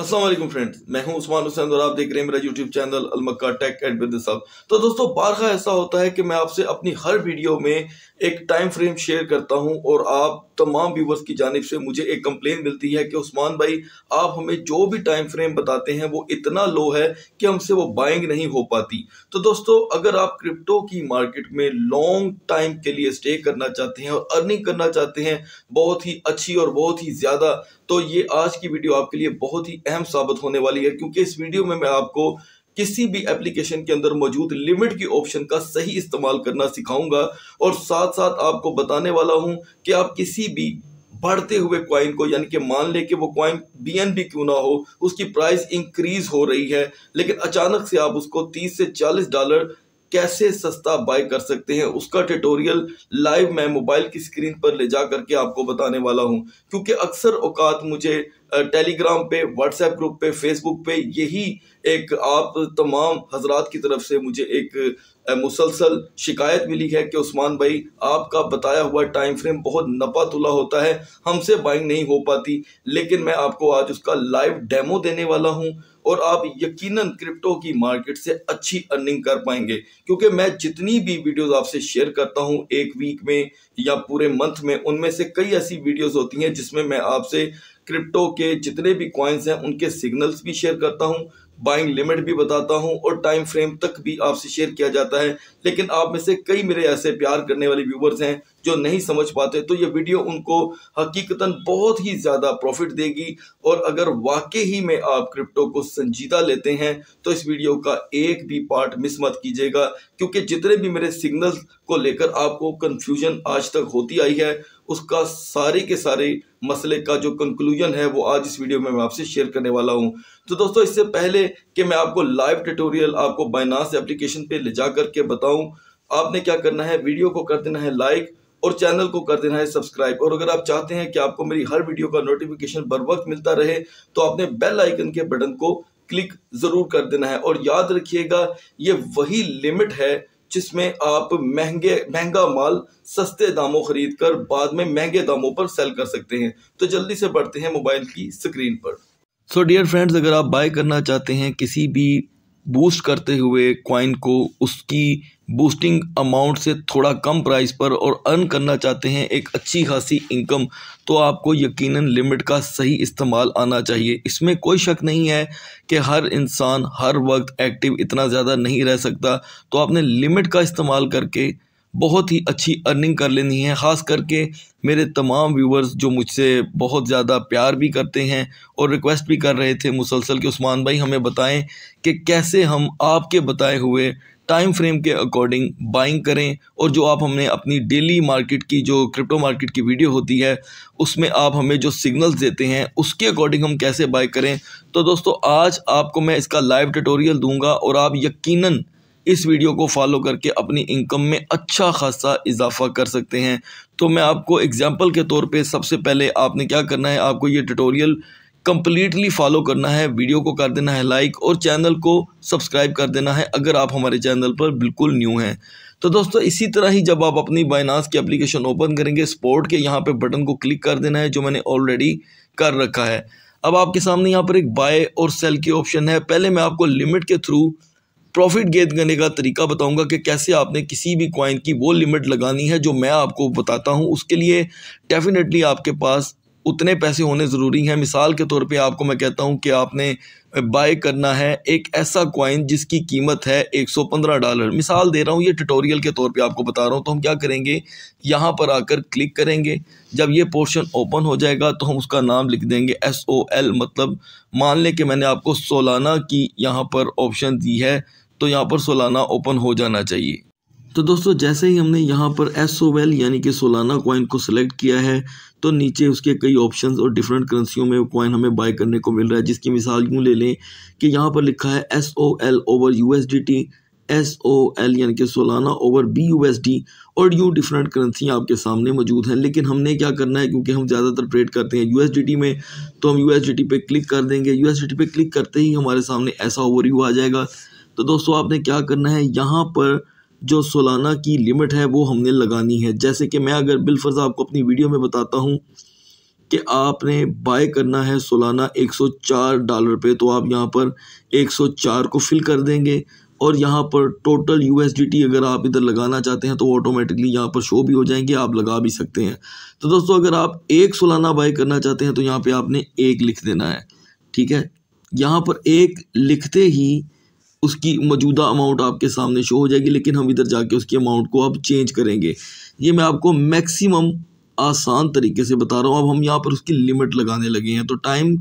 Aslam friends मैं हूं उस्मान हुसैन और आप देख रहे हैं मेरा YouTube चैनल अलमक्का टेक एंड बिजनेस तो दोस्तों बारखा ऐसा होता है कि मैं आपसे अपनी हर वीडियो में एक टाइम फ्रेम शेयर करता हूं और आप तमाम व्यूवर्स की जानब से मुझे एक कंप्लेन मिलती है कि उस्मान भाई आप हमें जो भी टाइम फ्रेम बताते हैं वो इतना लो है कि हमसे वो बाइंग नहीं हो पाती तो दोस्तों अगर आप क्रिप्टो की मार्केट में लॉन्ग टाइम के लिए स्टे करना चाहते हैं और अर्निंग करना चाहते हैं बहुत ही अच्छी और बहुत ही ज़्यादा तो ये आज की वीडियो आपके लिए बहुत ही अहम साबित होने वाली है क्योंकि इस वीडियो में मैं आपको किसी भी एप्लीकेशन के अंदर मौजूद लिमिट की ऑप्शन का सही इस्तेमाल करना सिखाऊंगा और साथ साथ आपको बताने वाला हूं कि आप किसी भी बढ़ते हुए क्वाइन को यानी कि मान लें कि वो एन बीएनबी क्यों ना हो उसकी प्राइस इंक्रीज हो रही है लेकिन अचानक से आप उसको 30 से 40 डॉलर कैसे सस्ता बाय कर सकते हैं उसका ट्यूटोरियल लाइव मैं मोबाइल की स्क्रीन पर ले जा करके आपको बताने वाला हूं क्योंकि अक्सर औकात मुझे टेलीग्राम पे व्हाट्सएप ग्रुप पे फेसबुक पे यही एक आप तमाम हजरात की तरफ से मुझे एक मुसलसल शिकायत मिली है कि उस्मान भाई आपका बताया हुआ टाइम फ्रेम बहुत नपा तुला होता है हमसे बाइंग नहीं हो पाती लेकिन मैं आपको आज उसका लाइव डेमो देने वाला हूँ और आप यकीनन क्रिप्टो की मार्केट से अच्छी अर्निंग कर पाएंगे क्योंकि मैं जितनी भी वीडियोस आपसे शेयर करता हूं एक वीक में या पूरे मंथ में उनमें से कई ऐसी वीडियोस होती हैं जिसमें मैं आपसे क्रिप्टो के जितने भी कॉइन्स हैं उनके सिग्नल्स भी शेयर करता हूं बाइंग लिमिट भी बताता हूं और टाइम फ्रेम तक भी आपसे शेयर किया जाता है लेकिन आप में से कई मेरे ऐसे प्यार करने वाले व्यूवर्स हैं जो नहीं समझ पाते तो ये वीडियो उनको हकीकतन बहुत ही ज़्यादा प्रॉफिट देगी और अगर वाकई ही में आप क्रिप्टो को संजीदा लेते हैं तो इस वीडियो का एक भी पार्ट मिस मत कीजिएगा क्योंकि जितने भी मेरे सिग्नल्स को लेकर आपको कन्फ्यूजन आज तक होती आई है उसका सारे के सारे मसले का जो कंक्लूजन है वो आज इस वीडियो में मैं आपसे शेयर करने वाला हूँ तो दोस्तों इससे पहले कि मैं आपको लाइव ट्यूटोरियल आपको बाइनास एप्लीकेशन पे ले जा करके बताऊं आपने क्या करना है वीडियो को कर देना है लाइक और चैनल को कर देना है सब्सक्राइब और अगर आप चाहते हैं कि आपको मेरी हर वीडियो का नोटिफिकेशन बर वक्त मिलता रहे तो आपने बेल आइकन के बटन को क्लिक ज़रूर कर देना है और याद रखिएगा ये वही लिमिट है जिसमें आप महंगे महंगा माल सस्ते दामों खरीद कर बाद में महंगे दामों पर सेल कर सकते हैं तो जल्दी से बढ़ते हैं मोबाइल की स्क्रीन पर सो डियर फ्रेंड्स अगर आप बाय करना चाहते हैं किसी भी बूस्ट करते हुए क्वाइन को उसकी बूस्टिंग अमाउंट से थोड़ा कम प्राइस पर और अर्न करना चाहते हैं एक अच्छी खासी इनकम तो आपको यकीनन लिमिट का सही इस्तेमाल आना चाहिए इसमें कोई शक नहीं है कि हर इंसान हर वक्त एक्टिव इतना ज़्यादा नहीं रह सकता तो आपने लिमिट का इस्तेमाल करके बहुत ही अच्छी अर्निंग कर लेनी है ख़ास करके मेरे तमाम व्यूवर्स जो मुझसे बहुत ज़्यादा प्यार भी करते हैं और रिक्वेस्ट भी कर रहे थे मुसलसल के उस्मान भाई हमें बताएं कि कैसे हम आपके बताए हुए टाइम फ्रेम के अकॉर्डिंग बाइंग करें और जो आप हमने अपनी डेली मार्केट की जो क्रिप्टो मार्केट की वीडियो होती है उसमें आप हमें जो सिग्नल्स देते हैं उसके अकॉर्डिंग हम कैसे बाय करें तो दोस्तों आज आपको मैं इसका लाइव ट्यूटोरियल दूंगा और आप यकीनन इस वीडियो को फॉलो करके अपनी इनकम में अच्छा खासा इजाफा कर सकते हैं तो मैं आपको एग्जाम्पल के तौर पर सबसे पहले आपने क्या करना है आपको ये ट्यूटोरियल कम्प्लीटली फॉलो करना है वीडियो को कर देना है लाइक और चैनल को सब्सक्राइब कर देना है अगर आप हमारे चैनल पर बिल्कुल न्यू हैं तो दोस्तों इसी तरह ही जब आप अपनी बाइनास की एप्लीकेशन ओपन करेंगे स्पोर्ट के यहाँ पे बटन को क्लिक कर देना है जो मैंने ऑलरेडी कर रखा है अब आपके सामने यहाँ पर एक बाय और सेल की ऑप्शन है पहले मैं आपको लिमिट के थ्रू प्रॉफिट गेन करने का तरीका बताऊंगा कि कैसे आपने किसी भी कॉइन की वो लिमिट लगानी है जो मैं आपको बताता हूं उसके लिए डेफिनेटली आपके पास उतने पैसे होने ज़रूरी हैं मिसाल के तौर पे आपको मैं कहता हूं कि आपने बाय करना है एक ऐसा कॉइन जिसकी कीमत है 115 डॉलर मिसाल दे रहा हूं ये ट्यूटोरियल के तौर पे आपको बता रहा हूं तो हम क्या करेंगे यहां पर आकर क्लिक करेंगे जब ये पोर्शन ओपन हो जाएगा तो हम उसका नाम लिख देंगे एस ओ एल मतलब मान लें कि मैंने आपको सोलाना की यहाँ पर ऑप्शन दी है तो यहाँ पर सोलाना ओपन हो जाना चाहिए तो दोस्तों जैसे ही हमने यहाँ पर एस ओ वेल यानी कि सोलाना कॉइन को सिलेक्ट किया है तो नीचे उसके कई ऑप्शंस और डिफरेंट करेंसियों में कॉइन हमें बाय करने को मिल रहा है जिसकी मिसाल यूँ ले लें कि यहाँ पर लिखा है S O L over U S D T S O L यानी कि Solana over B U S D और यू डिफरेंट करेंसियाँ आपके सामने मौजूद हैं लेकिन हमने क्या करना है क्योंकि हम ज़्यादातर ट्रेड करते हैं यू एस डी टी में तो हम यू एस डी टी पे क्लिक कर देंगे यू एस डी टी पे क्लिक करते ही हमारे सामने ऐसा ओवर यू आ जाएगा तो दोस्तों आपने क्या करना है यहाँ पर जो सोलाना की लिमिट है वो हमने लगानी है जैसे कि मैं अगर बिलफर्ज़ आपको अपनी वीडियो में बताता हूँ कि आपने बाय करना है सोलाना 104 डॉलर पे तो आप यहाँ पर 104 को फिल कर देंगे और यहाँ पर टोटल यू अगर आप इधर लगाना चाहते हैं तो ऑटोमेटिकली यहाँ पर शो भी हो जाएंगे आप लगा भी सकते हैं तो दोस्तों अगर आप एक सोलाना बाय करना चाहते हैं तो यहाँ पर आपने एक लिख देना है ठीक है यहाँ पर एक लिखते ही उसकी मौजूदा अमाउंट आपके सामने शो हो जाएगी लेकिन हम इधर जाके उसकी अमाउंट को अब चेंज करेंगे ये मैं आपको मैक्सिमम आसान तरीके से बता रहा हूँ अब हम यहाँ पर उसकी लिमिट लगाने लगे हैं तो टाइम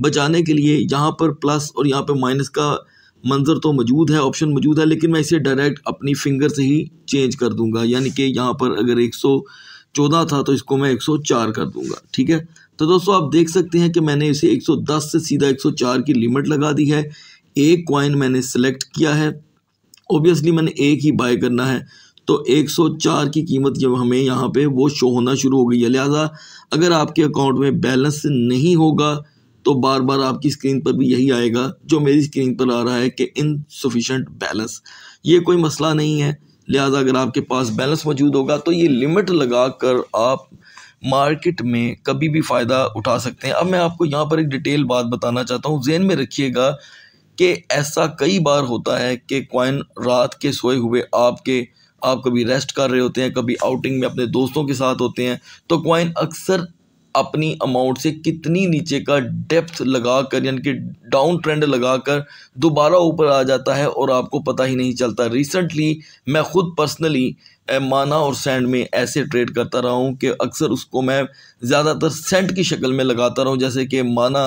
बचाने के लिए यहाँ पर प्लस और यहाँ पर माइनस का मंजर तो मौजूद है ऑप्शन मौजूद है लेकिन मैं इसे डायरेक्ट अपनी फिंगर से ही चेंज कर दूंगा यानी कि यहाँ पर अगर 114 था तो इसको मैं 104 कर दूंगा ठीक है तो दोस्तों आप देख सकते हैं कि मैंने इसे 110 से सीधा 104 की लिमिट लगा दी है एक क्वाइन मैंने सेलेक्ट किया है ओबियसली मैंने एक ही बाय करना है तो 104 की कीमत जब हमें यहाँ पे वो शो होना शुरू हो गई है लिहाजा अगर आपके अकाउंट में बैलेंस नहीं होगा तो बार बार आपकी स्क्रीन पर भी यही आएगा जो मेरी स्क्रीन पर आ रहा है कि इनसफिशेंट बैलेंस ये कोई मसला नहीं है लिहाजा अगर आपके पास बैलेंस मौजूद होगा तो ये लिमिट लगा कर आप मार्केट में कभी भी फ़ायदा उठा सकते हैं अब मैं आपको यहाँ पर एक डिटेल बात बताना चाहता हूँ जेन में रखिएगा कि ऐसा कई बार होता है कि कॉइन रात के सोए हुए आपके आप कभी रेस्ट कर रहे होते हैं कभी आउटिंग में अपने दोस्तों के साथ होते हैं तो कॉइन अक्सर अपनी अमाउंट से कितनी नीचे का डेप्थ लगा कर यानी कि डाउन ट्रेंड लगा कर दोबारा ऊपर आ जाता है और आपको पता ही नहीं चलता रिसेंटली मैं ख़ुद पर्सनली माना और सेंड में ऐसे ट्रेड करता रहा हूँ कि अक्सर उसको मैं ज़्यादातर सेंट की शक्ल में लगाता रहा हूँ जैसे कि माना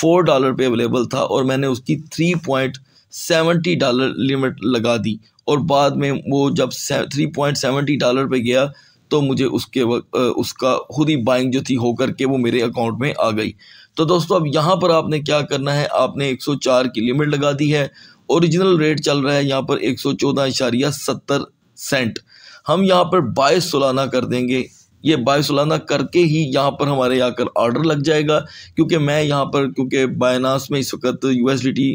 फोर डॉलर पे अवेलेबल था और मैंने उसकी three point seventy dollar limit लगा दी और बाद में वो जब थ्री पॉइंट सेवेंटी डॉलर पे गया तो मुझे उसके वक्त उसका खुद ही बाइंग जो थी होकर के वो मेरे अकाउंट में आ गई तो दोस्तों अब यहाँ पर आपने क्या करना है आपने 104 की लिमिट लगा दी है ओरिजिनल रेट चल रहा है यहाँ पर एक सौ चौदह इशारिया सत्तर सेंट हम यहाँ पर बाईस सोलाना कर देंगे ये बायसलाना करके ही यहाँ पर हमारे आकर ऑर्डर लग जाएगा क्योंकि मैं यहाँ पर क्योंकि बायनास में इस वक्त यू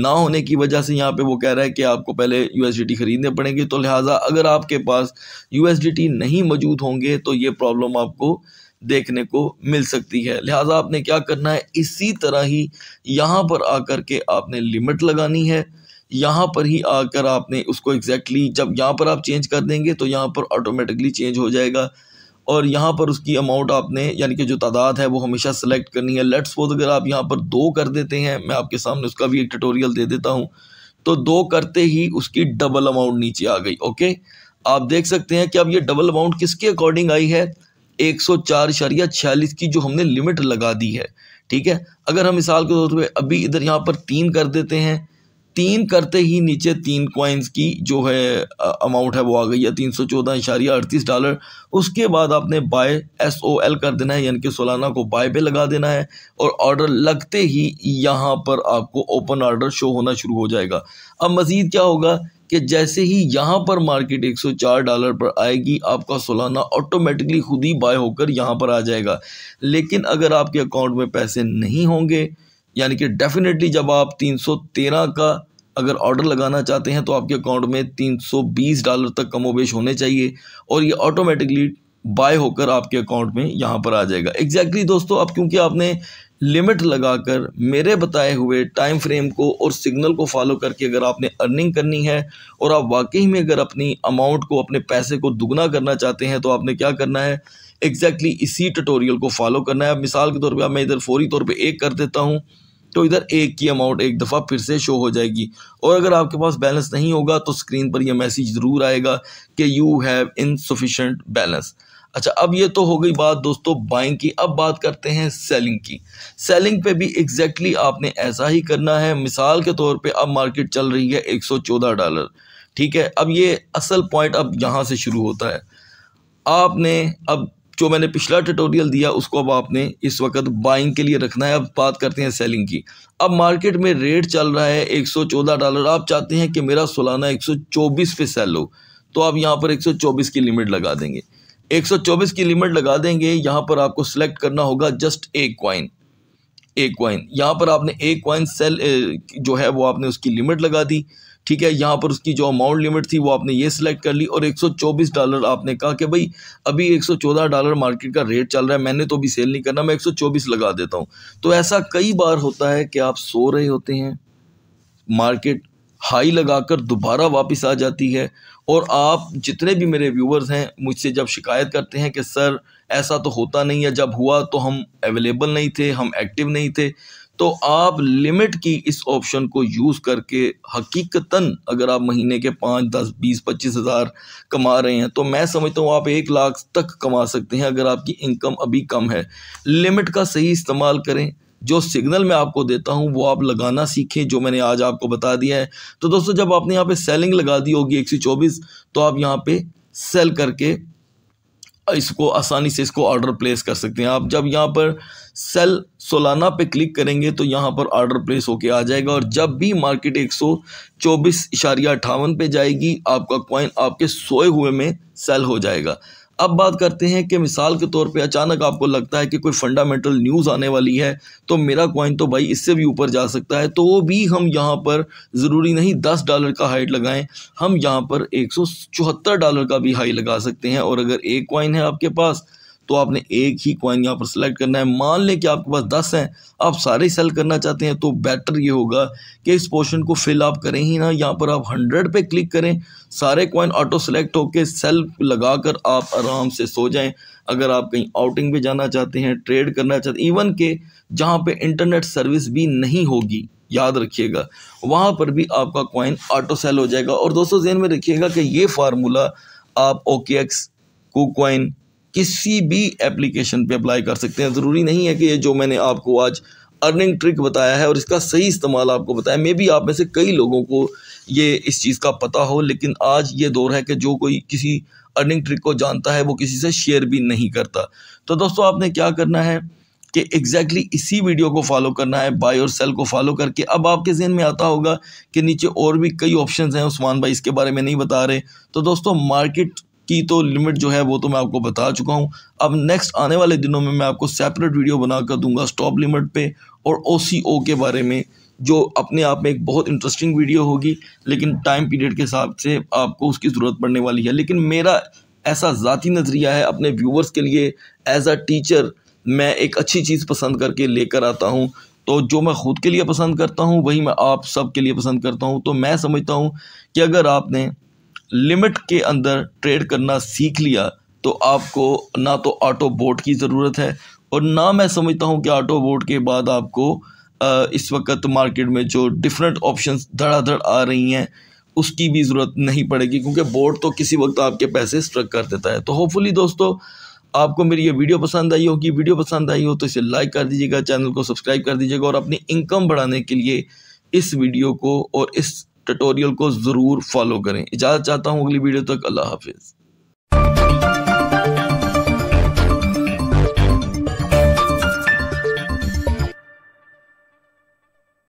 ना होने की वजह से यहाँ पे वो कह रहा है कि आपको पहले यू ख़रीदने पड़ेंगे तो लिहाजा अगर आपके पास यू नहीं मौजूद होंगे तो ये प्रॉब्लम आपको देखने को मिल सकती है लिहाजा आपने क्या करना है इसी तरह ही यहाँ पर आकर के आपने लिमिट लगानी है यहाँ पर ही आकर आपने उसको एग्जैक्टली exactly, जब यहाँ पर आप चेंज कर देंगे तो यहाँ पर ऑटोमेटिकली चेंज हो जाएगा और यहाँ पर उसकी अमाउंट आपने यानी कि जो तादाद है वो हमेशा सेलेक्ट करनी है लेट्स सपोज अगर आप यहाँ पर दो कर देते हैं मैं आपके सामने उसका भी एक ट्यूटोरियल दे देता हूँ तो दो करते ही उसकी डबल अमाउंट नीचे आ गई ओके आप देख सकते हैं कि अब ये डबल अमाउंट किसके अकॉर्डिंग आई है एक सौ छियालीस की जो हमने लिमिट लगा दी है ठीक है अगर हम मिसाल के तौर पर अभी इधर यहाँ पर तीन कर देते हैं तीन करते ही नीचे तीन कॉइन्स की जो है अमाउंट है वो आ गई है तीन सौ चौदह इशारिया अड़तीस डॉलर उसके बाद आपने बाय एस ओ एल कर देना है यानी कि सोलाना को बाय पे लगा देना है और ऑर्डर लगते ही यहाँ पर आपको ओपन ऑर्डर शो होना शुरू हो जाएगा अब मज़ीद क्या होगा कि जैसे ही यहाँ पर मार्केट 104 डॉलर पर आएगी आपका सोलाना ऑटोमेटिकली खुद ही बाय होकर यहाँ पर आ जाएगा लेकिन अगर आपके अकाउंट में पैसे नहीं होंगे यानी कि डेफिनेटली जब आप 313 का अगर ऑर्डर लगाना चाहते हैं तो आपके अकाउंट में 320 डॉलर तक कमोबेश होने चाहिए और ये ऑटोमेटिकली बाय होकर आपके अकाउंट में यहाँ पर आ जाएगा एग्जैक्टली exactly दोस्तों अब क्योंकि आपने लिमिट लगाकर मेरे बताए हुए टाइम फ्रेम को और सिग्नल को फॉलो करके अगर आपने अर्निंग करनी है और आप वाकई में अगर अपनी अमाउंट को अपने पैसे को दुगना करना चाहते हैं तो आपने क्या करना है एग्जैक्टली exactly इसी ट्यूटोरियल को फॉलो करना है अब मिसाल के तौर पर मैं इधर फौरी तौर पर एक कर देता हूँ तो इधर एक की अमाउंट एक दफ़ा फिर से शो हो जाएगी और अगर आपके पास बैलेंस नहीं होगा तो स्क्रीन पर यह मैसेज ज़रूर आएगा कि यू हैव इनसफिशेंट बैलेंस अच्छा अब ये तो हो गई बात दोस्तों बाइंग की अब बात करते हैं सेलिंग की सेलिंग पे भी एग्जैक्टली exactly आपने ऐसा ही करना है मिसाल के तौर पे अब मार्केट चल रही है 114 डॉलर ठीक है अब ये असल पॉइंट अब यहाँ से शुरू होता है आपने अब जो मैंने पिछला ट्यूटोरियल दिया उसको अब आपने इस वक्त बाइंग के लिए रखना है अब बात करते हैं सेलिंग की अब मार्केट में रेट चल रहा है 114 डॉलर आप चाहते हैं कि मेरा सोलाना 124 पे सेल हो तो आप यहाँ पर 124 की लिमिट लगा देंगे 124 की लिमिट लगा देंगे यहाँ पर आपको सिलेक्ट करना होगा जस्ट एक क्वाइन एक क्वाइन यहाँ पर आपने एक क्वाइन सेल जो है वो आपने उसकी लिमिट लगा दी ठीक है यहाँ पर उसकी जो अमाउंट लिमिट थी वो आपने ये सिलेक्ट कर ली और 124 डॉलर आपने कहा कि भाई अभी 114 डॉलर मार्केट का रेट चल रहा है मैंने तो अभी सेल नहीं करना मैं 124 लगा देता हूँ तो ऐसा कई बार होता है कि आप सो रहे होते हैं मार्केट हाई लगाकर दोबारा वापस आ जाती है और आप जितने भी मेरे व्यूवर्स हैं मुझसे जब शिकायत करते हैं कि सर ऐसा तो होता नहीं है जब हुआ तो हम अवेलेबल नहीं थे हम एक्टिव नहीं थे तो आप लिमिट की इस ऑप्शन को यूज़ करके हकीकतन अगर आप महीने के पाँच दस बीस पच्चीस हज़ार कमा रहे हैं तो मैं समझता हूँ आप एक लाख तक कमा सकते हैं अगर आपकी इनकम अभी कम है लिमिट का सही इस्तेमाल करें जो सिग्नल मैं आपको देता हूँ वो आप लगाना सीखें जो मैंने आज आपको बता दिया है तो दोस्तों जब आपने यहाँ पे सेलिंग लगा दी होगी एक तो आप यहाँ पे सेल करके इसको आसानी से इसको ऑर्डर प्लेस कर सकते हैं आप जब यहाँ पर सेल सोलाना पे क्लिक करेंगे तो यहाँ पर ऑर्डर प्लेस होके आ जाएगा और जब भी मार्केट एक सौ चौबीस इशारिया अट्ठावन पर जाएगी आपका कॉइन आपके सोए हुए में सेल हो जाएगा अब बात करते हैं कि मिसाल के तौर पे अचानक आपको लगता है कि कोई फंडामेंटल न्यूज़ आने वाली है तो मेरा कॉइन तो भाई इससे भी ऊपर जा सकता है तो वो भी हम यहाँ पर ज़रूरी नहीं दस डॉलर का हाइट लगाएं हम यहाँ पर एक डॉलर का भी हाई लगा सकते हैं और अगर एक कॉइन है आपके पास तो आपने एक ही कॉइन यहाँ पर सेलेक्ट करना है मान लें कि आपके पास दस हैं आप सारे सेल करना चाहते हैं तो बेटर ये होगा कि इस पोर्शन को फिल आप करें ही ना यहाँ पर आप हंड्रेड पे क्लिक करें सारे कॉइन ऑटो सेलेक्ट होकर सेल लगा कर आप आराम से सो जाएं अगर आप कहीं आउटिंग पर जाना चाहते हैं ट्रेड करना चाहते हैं इवन के जहाँ पर इंटरनेट सर्विस भी नहीं होगी याद रखिएगा वहाँ पर भी आपका कॉइन ऑटो सेल हो जाएगा और दोस्तों जहन में रखिएगा कि ये फार्मूला आप ओके एक्स कुकॉइन किसी भी एप्लीकेशन पे अप्लाई कर सकते हैं ज़रूरी नहीं है कि ये जो मैंने आपको आज अर्निंग ट्रिक बताया है और इसका सही इस्तेमाल आपको बताया मे बी आप में से कई लोगों को ये इस चीज़ का पता हो लेकिन आज ये दौर है कि जो कोई किसी अर्निंग ट्रिक को जानता है वो किसी से शेयर भी नहीं करता तो दोस्तों आपने क्या करना है कि एग्जैक्टली exactly इसी वीडियो को फॉलो करना है बाय और सेल को फॉलो करके अब आपके जहन में आता होगा कि नीचे और भी कई ऑप्शंस हैं उस्मान भाई इसके बारे में नहीं बता रहे तो दोस्तों मार्केट की तो लिमिट जो है वो तो मैं आपको बता चुका हूँ अब नेक्स्ट आने वाले दिनों में मैं आपको सेपरेट वीडियो बना कर दूंगा स्टॉप लिमिट पे और ओ के बारे में जो अपने आप में एक बहुत इंटरेस्टिंग वीडियो होगी लेकिन टाइम पीरियड के हिसाब से आपको उसकी ज़रूरत पड़ने वाली है लेकिन मेरा ऐसा ज़ाती नज़रिया है अपने व्यूवर्स के लिए एज अ टीचर मैं एक अच्छी चीज़ पसंद करके लेकर आता हूँ तो जो मैं ख़ुद के लिए पसंद करता हूँ वही मैं आप सब के लिए पसंद करता हूँ तो मैं समझता हूँ कि अगर आपने लिमिट के अंदर ट्रेड करना सीख लिया तो आपको ना तो ऑटो बोट की ज़रूरत है और ना मैं समझता हूँ कि ऑटो बोट के बाद आपको इस वक्त मार्केट में जो डिफरेंट ऑप्शंस धड़ाधड़ आ रही हैं उसकी भी ज़रूरत नहीं पड़ेगी क्योंकि बोर्ड तो किसी वक्त आपके पैसे स्ट्रक कर देता है तो होपफुली दोस्तों आपको मेरी ये वीडियो पसंद आई होगी वीडियो पसंद आई हो तो इसे लाइक कर दीजिएगा चैनल को सब्सक्राइब कर दीजिएगा और अपनी इनकम बढ़ाने के लिए इस वीडियो को और इस ट्यूटोरियल को ज़रूर फॉलो करें इजाज़त चाहता हूँ अगली वीडियो तक अल्लाह हाफिज़